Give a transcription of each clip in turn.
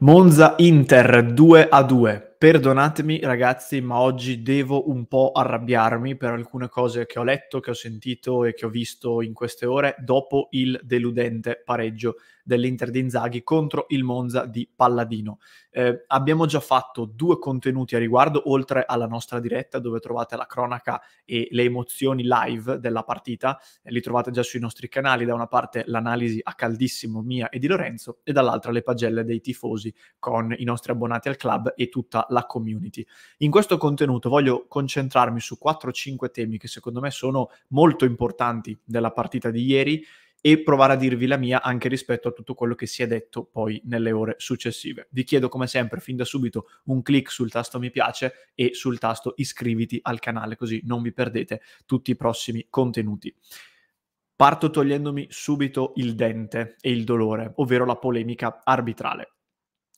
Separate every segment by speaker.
Speaker 1: Monza Inter 2 a 2. Perdonatemi ragazzi, ma oggi devo un po' arrabbiarmi per alcune cose che ho letto, che ho sentito e che ho visto in queste ore dopo il deludente pareggio dell'Inter di Inzaghi contro il Monza di Palladino. Eh, abbiamo già fatto due contenuti a riguardo, oltre alla nostra diretta dove trovate la cronaca e le emozioni live della partita, eh, li trovate già sui nostri canali, da una parte l'analisi a caldissimo mia e di Lorenzo e dall'altra le pagelle dei tifosi con i nostri abbonati al club e tutta la community. In questo contenuto voglio concentrarmi su 4-5 temi che secondo me sono molto importanti della partita di ieri e provare a dirvi la mia anche rispetto a tutto quello che si è detto poi nelle ore successive. Vi chiedo come sempre fin da subito un clic sul tasto mi piace e sul tasto iscriviti al canale così non vi perdete tutti i prossimi contenuti. Parto togliendomi subito il dente e il dolore, ovvero la polemica arbitrale.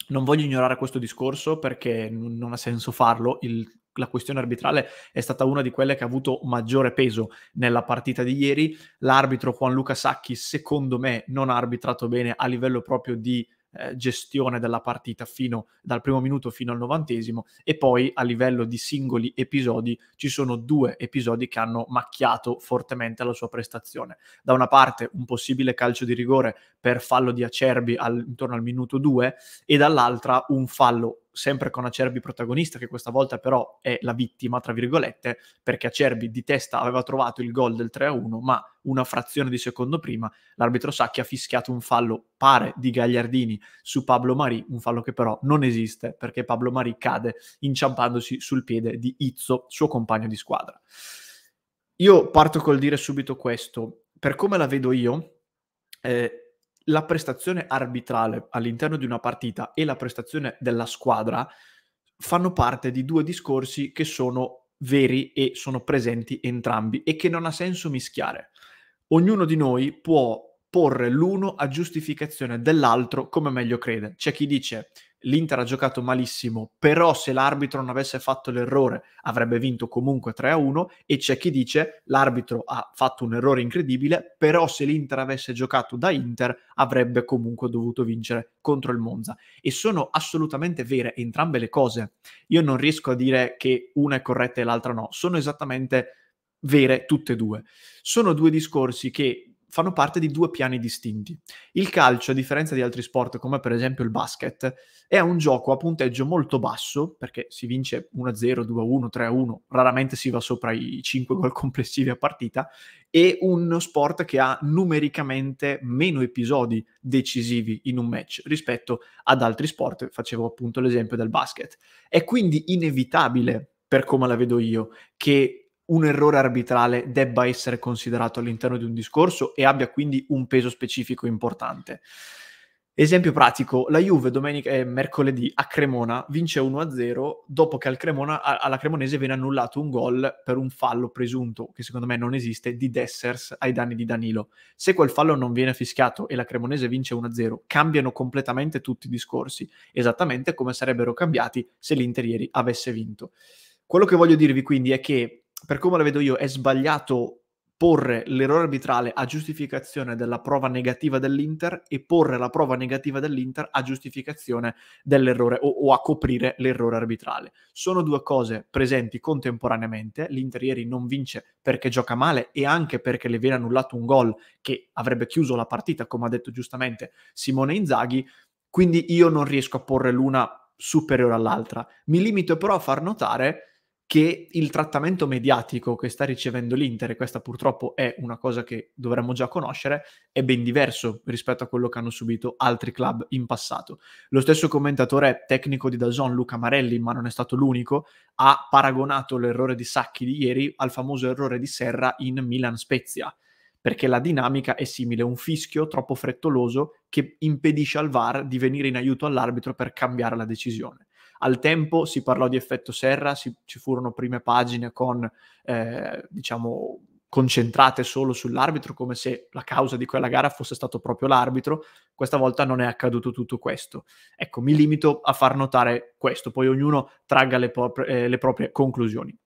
Speaker 1: Non voglio ignorare questo discorso perché non ha senso farlo, il la questione arbitrale è stata una di quelle che ha avuto maggiore peso nella partita di ieri. L'arbitro Juan Luca Sacchi, secondo me, non ha arbitrato bene a livello proprio di eh, gestione della partita fino dal primo minuto fino al novantesimo e poi a livello di singoli episodi ci sono due episodi che hanno macchiato fortemente la sua prestazione. Da una parte un possibile calcio di rigore per fallo di Acerbi al, intorno al minuto 2 e dall'altra un fallo sempre con Acerbi protagonista, che questa volta però è la vittima, tra virgolette, perché Acerbi di testa aveva trovato il gol del 3-1, ma una frazione di secondo prima l'arbitro Sacchi ha fischiato un fallo pare di Gagliardini su Pablo Marì, un fallo che però non esiste perché Pablo Marì cade inciampandosi sul piede di Izzo, suo compagno di squadra. Io parto col dire subito questo, per come la vedo io, eh, la prestazione arbitrale all'interno di una partita e la prestazione della squadra fanno parte di due discorsi che sono veri e sono presenti entrambi e che non ha senso mischiare. Ognuno di noi può porre l'uno a giustificazione dell'altro come meglio crede. C'è chi dice l'Inter ha giocato malissimo, però se l'arbitro non avesse fatto l'errore avrebbe vinto comunque 3-1 e c'è chi dice l'arbitro ha fatto un errore incredibile, però se l'Inter avesse giocato da Inter avrebbe comunque dovuto vincere contro il Monza. E sono assolutamente vere entrambe le cose. Io non riesco a dire che una è corretta e l'altra no, sono esattamente vere tutte e due. Sono due discorsi che fanno parte di due piani distinti. Il calcio, a differenza di altri sport come per esempio il basket, è un gioco a punteggio molto basso, perché si vince 1-0, 2-1, 3-1, raramente si va sopra i 5 gol complessivi a partita, e uno sport che ha numericamente meno episodi decisivi in un match rispetto ad altri sport, facevo appunto l'esempio del basket. È quindi inevitabile, per come la vedo io, che un errore arbitrale debba essere considerato all'interno di un discorso e abbia quindi un peso specifico importante. Esempio pratico, la Juve domenica, eh, mercoledì a Cremona vince 1-0 dopo che al Cremona, a, alla Cremonese viene annullato un gol per un fallo presunto, che secondo me non esiste, di Dessers ai danni di Danilo. Se quel fallo non viene fischiato e la Cremonese vince 1-0, cambiano completamente tutti i discorsi, esattamente come sarebbero cambiati se l'Inter ieri avesse vinto. Quello che voglio dirvi quindi è che per come la vedo io, è sbagliato porre l'errore arbitrale a giustificazione della prova negativa dell'Inter e porre la prova negativa dell'Inter a giustificazione dell'errore o, o, a coprire l'errore arbitrale. Sono due cose presenti contemporaneamente. L'Inter ieri non vince perché gioca male e anche perché le viene annullato un gol che avrebbe chiuso la partita, come ha detto giustamente Simone Inzaghi. Quindi io non riesco a porre l'una superiore all'altra. Mi limito però a far notare che il trattamento mediatico che sta ricevendo l'Inter, e questa purtroppo è una cosa che dovremmo già conoscere, è ben diverso rispetto a quello che hanno subito altri club in passato. Lo stesso commentatore tecnico di Dazon, Luca Marelli, ma non è stato l'unico, ha paragonato l'errore di Sacchi di ieri al famoso errore di Serra in Milan Spezia, perché la dinamica è simile, un fischio troppo frettoloso che impedisce al VAR di venire in aiuto all'arbitro per cambiare la decisione. Al tempo si parlò di effetto serra, si, ci furono prime pagine con, eh, diciamo, concentrate solo sull'arbitro, come se la causa di quella gara fosse stato proprio l'arbitro. Questa volta non è accaduto tutto questo. Ecco, mi limito a far notare questo, poi ognuno tragga le, pro- eh, le proprie conclusioni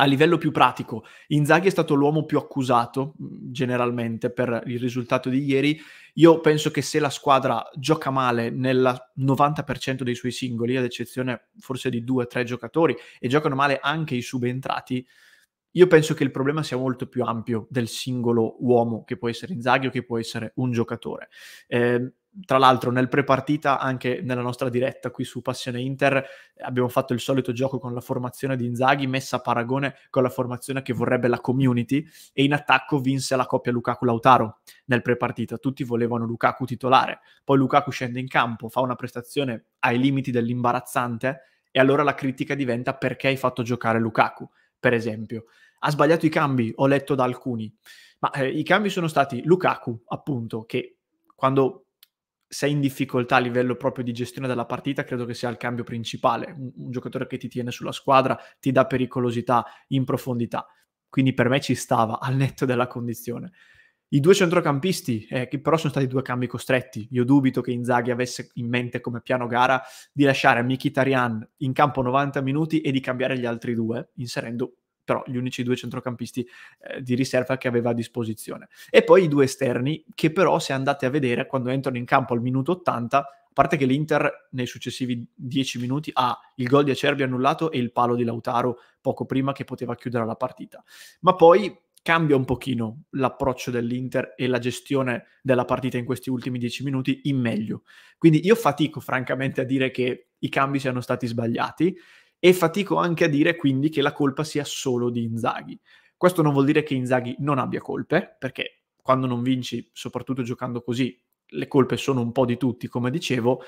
Speaker 1: a livello più pratico, Inzaghi è stato l'uomo più accusato mm, generalmente per il risultato di ieri. Io penso che se la squadra gioca male nel 90% dei suoi singoli, ad eccezione forse di due o tre giocatori, e giocano male anche i subentrati, io penso che il problema sia molto più ampio del singolo uomo che può essere Inzaghi o che può essere un giocatore. Eh, tra l'altro nel prepartita anche nella nostra diretta qui su Passione Inter abbiamo fatto il solito gioco con la formazione di Inzaghi messa a paragone con la formazione che vorrebbe la community e in attacco vinse la coppia Lukaku-Lautaro nel prepartita, tutti volevano Lukaku titolare, poi Lukaku scende in campo, fa una prestazione ai limiti dell'imbarazzante e allora la critica diventa perché hai fatto giocare Lukaku, per esempio. Ha sbagliato i cambi, ho letto da alcuni, ma eh, i cambi sono stati Lukaku, appunto, che quando sei in difficoltà a livello proprio di gestione della partita, credo che sia il cambio principale. Un, un, giocatore che ti tiene sulla squadra, ti dà pericolosità in profondità. Quindi per me ci stava al netto della condizione. I due centrocampisti, eh, che però sono stati due cambi costretti. Io dubito che Inzaghi avesse in mente come piano gara di lasciare Mkhitaryan in campo 90 minuti e di cambiare gli altri due, inserendo però gli unici due centrocampisti eh, di riserva che aveva a disposizione. E poi i due esterni, che però se andate a vedere quando entrano in campo al minuto 80, a parte che l'Inter nei successivi 10 minuti ha il gol di Acerbi annullato e il palo di Lautaro poco prima che poteva chiudere la partita. Ma poi cambia un pochino l'approccio dell'Inter e la gestione della partita in questi ultimi 10 minuti in meglio. Quindi io fatico francamente a dire che i cambi siano stati sbagliati e fatico anche a dire quindi che la colpa sia solo di Inzaghi. Questo non vuol dire che Inzaghi non abbia colpe, perché quando non vinci, soprattutto giocando così, le colpe sono un po' di tutti, come dicevo,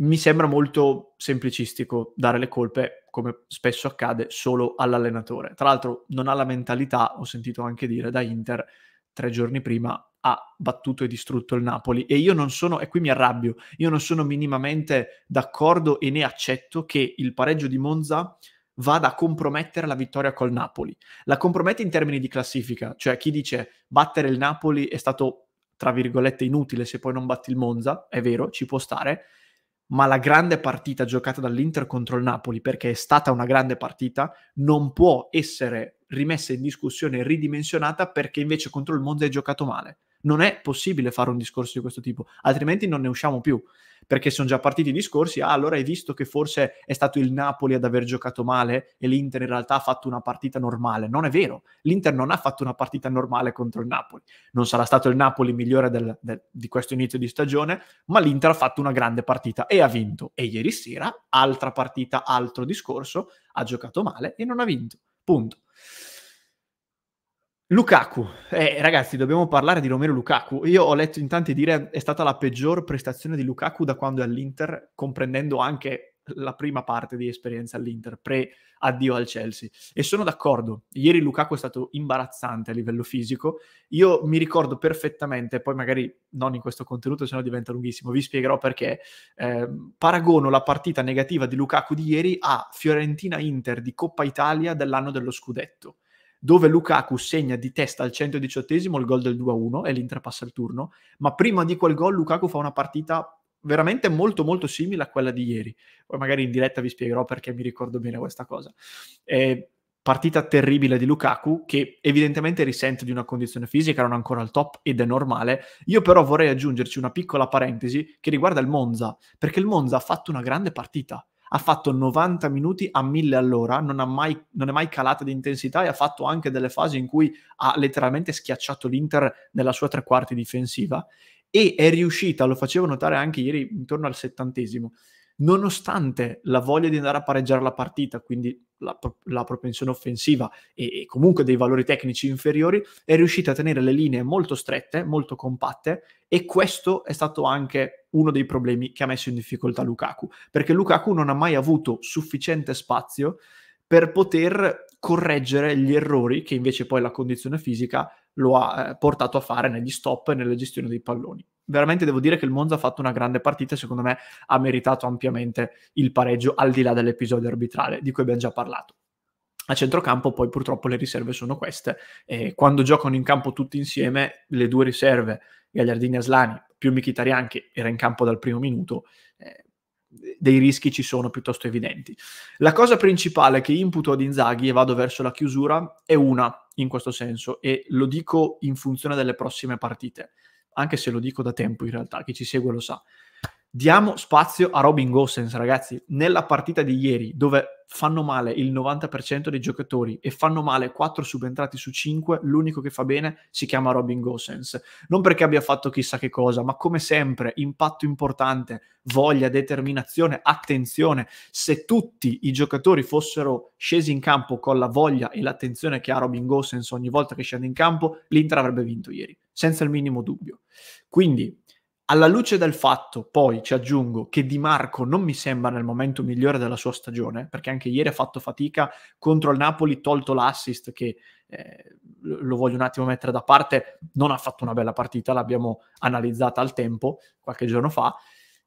Speaker 1: mi sembra molto semplicistico dare le colpe, come spesso accade, solo all'allenatore. Tra l'altro non ha la mentalità, ho sentito anche dire da Inter tre giorni prima, ha battuto e distrutto il Napoli e io non sono, e qui mi arrabbio, io non sono minimamente d'accordo e ne accetto che il pareggio di Monza vada a compromettere la vittoria col Napoli. La compromette in termini di classifica, cioè chi dice battere il Napoli è stato, tra virgolette, inutile se poi non batti il Monza, è vero, ci può stare, ma la grande partita giocata dall'Inter contro il Napoli, perché è stata una grande partita, non può essere rimessa in discussione ridimensionata perché invece contro il Monza hai giocato male. Non è possibile fare un discorso di questo tipo, altrimenti non ne usciamo più. Perché sono già partiti i discorsi, ah, allora hai visto che forse è stato il Napoli ad aver giocato male e l'Inter in realtà ha fatto una partita normale. Non è vero, l'Inter non ha fatto una partita normale contro il Napoli. Non sarà stato il Napoli migliore del, del, di questo inizio di stagione, ma l'Inter ha fatto una grande partita e ha vinto. E ieri sera, altra partita, altro discorso, ha giocato male e non ha vinto. Punto. Lukaku, eh, ragazzi, dobbiamo parlare di Romero Lukaku. Io ho letto in tanti dire che è stata la peggior prestazione di Lukaku da quando è all'Inter, comprendendo anche la prima parte di esperienza all'Inter, pre-addio al Chelsea. E sono d'accordo, ieri Lukaku è stato imbarazzante a livello fisico. Io mi ricordo perfettamente, poi magari non in questo contenuto, se no diventa lunghissimo, vi spiegherò perché. Eh, paragono la partita negativa di Lukaku di ieri a Fiorentina-Inter di Coppa Italia dell'anno dello scudetto dove Lukaku segna di testa al 118esimo il gol del 2-1 e l'Inter passa il turno, ma prima di quel gol Lukaku fa una partita veramente molto molto simile a quella di ieri. Poi magari in diretta vi spiegherò perché mi ricordo bene questa cosa. Eh, partita terribile di Lukaku che evidentemente risente di una condizione fisica, non ancora al top ed è normale. Io però vorrei aggiungerci una piccola parentesi che riguarda il Monza, perché il Monza ha fatto una grande partita ha fatto 90 minuti a 1000 all'ora, non, mai, non, è mai calata di intensità e ha fatto anche delle fasi in cui ha letteralmente schiacciato l'Inter nella sua tre quarti difensiva e è riuscita, lo facevo notare anche ieri intorno al settantesimo, nonostante la voglia di andare a pareggiare la partita, quindi la, la propensione offensiva e, e, comunque dei valori tecnici inferiori, è riuscita a tenere le linee molto strette, molto compatte e questo è stato anche uno dei problemi che ha messo in difficoltà Lukaku, perché Lukaku non ha mai avuto sufficiente spazio per poter correggere gli errori che invece poi la condizione fisica lo ha eh, portato a fare negli stop e nella gestione dei palloni. Veramente devo dire che il Monza ha fatto una grande partita e secondo me ha meritato ampiamente il pareggio al di là dell'episodio arbitrale di cui abbiamo già parlato. A centrocampo poi purtroppo le riserve sono queste. Eh, quando giocano in campo tutti insieme, le due riserve, Gagliardini e Aslani, più Mkhitaryan che era in campo dal primo minuto, eh, dei rischi ci sono piuttosto evidenti. La cosa principale che imputo ad Inzaghi, e vado verso la chiusura, è una, in questo senso e lo dico in funzione delle prossime partite, anche se lo dico da tempo in realtà, chi ci segue lo sa. Diamo spazio a Robin Gossens, ragazzi. Nella partita di ieri, dove fanno male il 90% dei giocatori e fanno male 4 subentrati su 5, l'unico che fa bene si chiama Robin Gossens. Non perché abbia fatto chissà che cosa, ma come sempre, impatto importante, voglia, determinazione, attenzione. Se tutti i giocatori fossero scesi in campo con la voglia e l'attenzione che ha Robin Gossens ogni volta che scende in campo, l'Inter avrebbe vinto ieri, senza il minimo dubbio. Quindi alla luce del fatto, poi ci aggiungo che Di Marco non mi sembra nel momento migliore della sua stagione, perché anche ieri ha fatto fatica contro il Napoli, tolto l'assist che eh, lo voglio un attimo mettere da parte, non ha fatto una bella partita, l'abbiamo analizzata al tempo qualche giorno fa.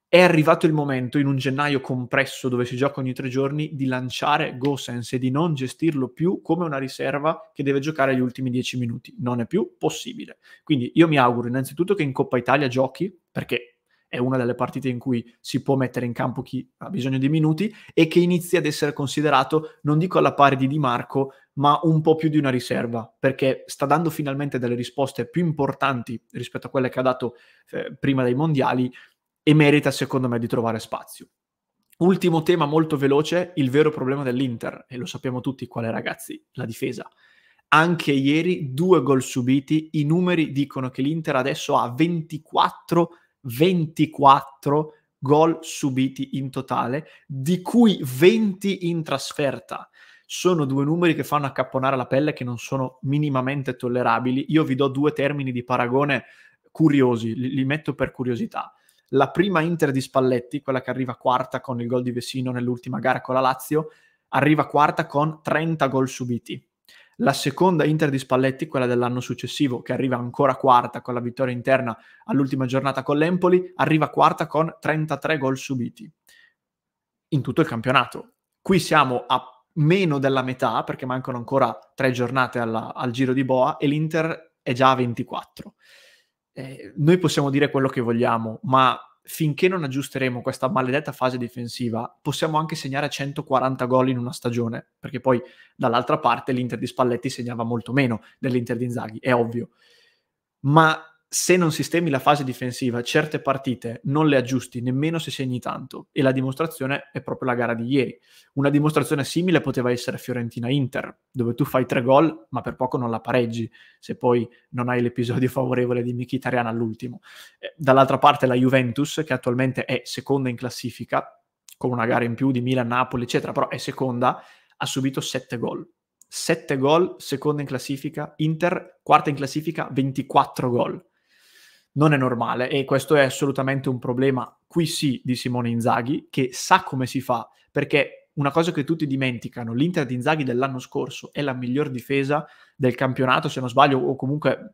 Speaker 1: È arrivato il momento, in un gennaio compresso dove si gioca ogni tre giorni, di lanciare Gosens e di non gestirlo più come una riserva che deve giocare gli ultimi dieci minuti. Non è più possibile. Quindi io mi auguro innanzitutto che in Coppa Italia giochi perché è una delle partite in cui si può mettere in campo chi ha bisogno di minuti e che inizia ad essere considerato, non dico alla pari di Di Marco, ma un po' più di una riserva, perché sta dando finalmente delle risposte più importanti rispetto a quelle che ha dato eh, prima dei mondiali e merita secondo me di trovare spazio. Ultimo tema molto veloce, il vero problema dell'Inter, e lo sappiamo tutti qual è ragazzi, la difesa. Anche ieri due gol subiti, i numeri dicono che l'Inter adesso ha 24 gol 24 gol subiti in totale, di cui 20 in trasferta. Sono due numeri che fanno accapponare la pelle che non sono minimamente tollerabili. Io vi do due termini di paragone curiosi, li, li metto per curiosità. La prima Inter di Spalletti, quella che arriva quarta con il gol di Vesino nell'ultima gara con la Lazio, arriva quarta con 30 gol subiti la seconda Inter di Spalletti, quella dell'anno successivo, che arriva ancora quarta con la vittoria interna all'ultima giornata con l'Empoli, arriva quarta con 33 gol subiti in tutto il campionato. Qui siamo a meno della metà, perché mancano ancora tre giornate alla, al giro di Boa, e l'Inter è già a 24. Eh, noi possiamo dire quello che vogliamo, ma finché non aggiusteremo questa maledetta fase difensiva, possiamo anche segnare 140 gol in una stagione, perché poi dall'altra parte l'Inter di Spalletti segnava molto meno dell'Inter di Inzaghi, è ovvio. Ma se non sistemi la fase difensiva, certe partite non le aggiusti nemmeno se segni tanto. E la dimostrazione è proprio la gara di ieri. Una dimostrazione simile poteva essere Fiorentina-Inter, dove tu fai tre gol, ma per poco non la pareggi, se poi non hai l'episodio favorevole di Mkhitaryan all'ultimo. Eh, dall'altra parte la Juventus, che attualmente è seconda in classifica, con una gara in più di Milan, Napoli, eccetera, però è seconda, ha subito sette gol. 7 gol, seconda in classifica, Inter quarta in classifica, 24 gol non è normale e questo è assolutamente un problema, qui sì, di Simone Inzaghi, che sa come si fa, perché una cosa che tutti dimenticano, l'Inter di Inzaghi dell'anno scorso è la miglior difesa del campionato, se non sbaglio, o comunque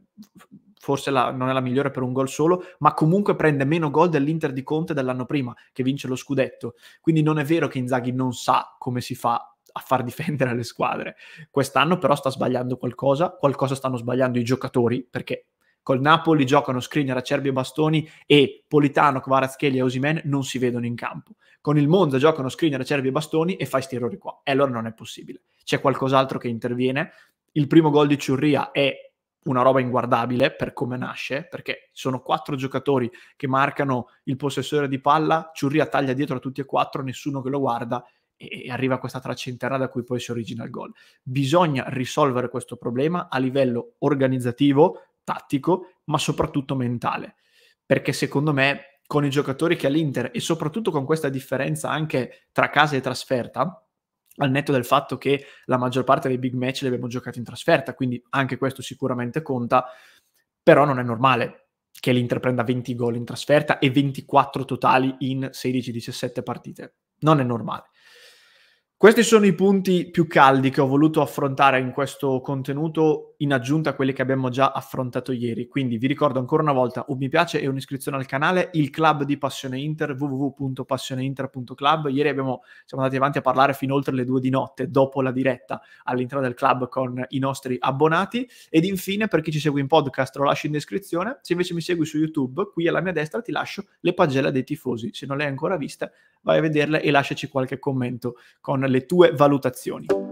Speaker 1: forse la, non è la migliore per un gol solo, ma comunque prende meno gol dell'Inter di Conte dell'anno prima, che vince lo scudetto. Quindi non è vero che Inzaghi non sa come si fa a far difendere le squadre. Quest'anno però sta sbagliando qualcosa, qualcosa stanno sbagliando i giocatori, perché Col Napoli giocano Skriniar, Acerbi e Bastoni e Politano, Kvaratskhelia e Osimen non si vedono in campo. Con il Monza giocano Skriniar, Acerbi e Bastoni e fai questi errori qua. E allora non è possibile. C'è qualcos'altro che interviene. Il primo gol di Ciurria è una roba inguardabile per come nasce, perché sono quattro giocatori che marcano il possessore di palla, Ciurria taglia dietro a tutti e quattro, nessuno che lo guarda e arriva questa traccia interna da cui poi si origina il gol. Bisogna risolvere questo problema a livello organizzativo, tattico, ma soprattutto mentale. Perché secondo me con i giocatori che ha l'Inter e soprattutto con questa differenza anche tra casa e trasferta, al netto del fatto che la maggior parte dei big match li abbiamo giocati in trasferta, quindi anche questo sicuramente conta, però non è normale che l'Inter prenda 20 gol in trasferta e 24 totali in 16-17 partite. Non è normale. Questi sono i punti più caldi che ho voluto affrontare in questo contenuto in aggiunta a quelle che abbiamo già affrontato ieri. Quindi vi ricordo ancora una volta un mi piace e un'iscrizione al canale, il club di Passione Inter, www.passioneinter.club. Ieri abbiamo, siamo andati avanti a parlare fino oltre le due di notte, dopo la diretta all'interno del club con i nostri abbonati. Ed infine, per chi ci segue in podcast, lo lascio in descrizione. Se invece mi segui su YouTube, qui alla mia destra ti lascio le pagelle dei tifosi. Se non le hai ancora viste, vai a vederle e lasciaci qualche commento con le tue valutazioni.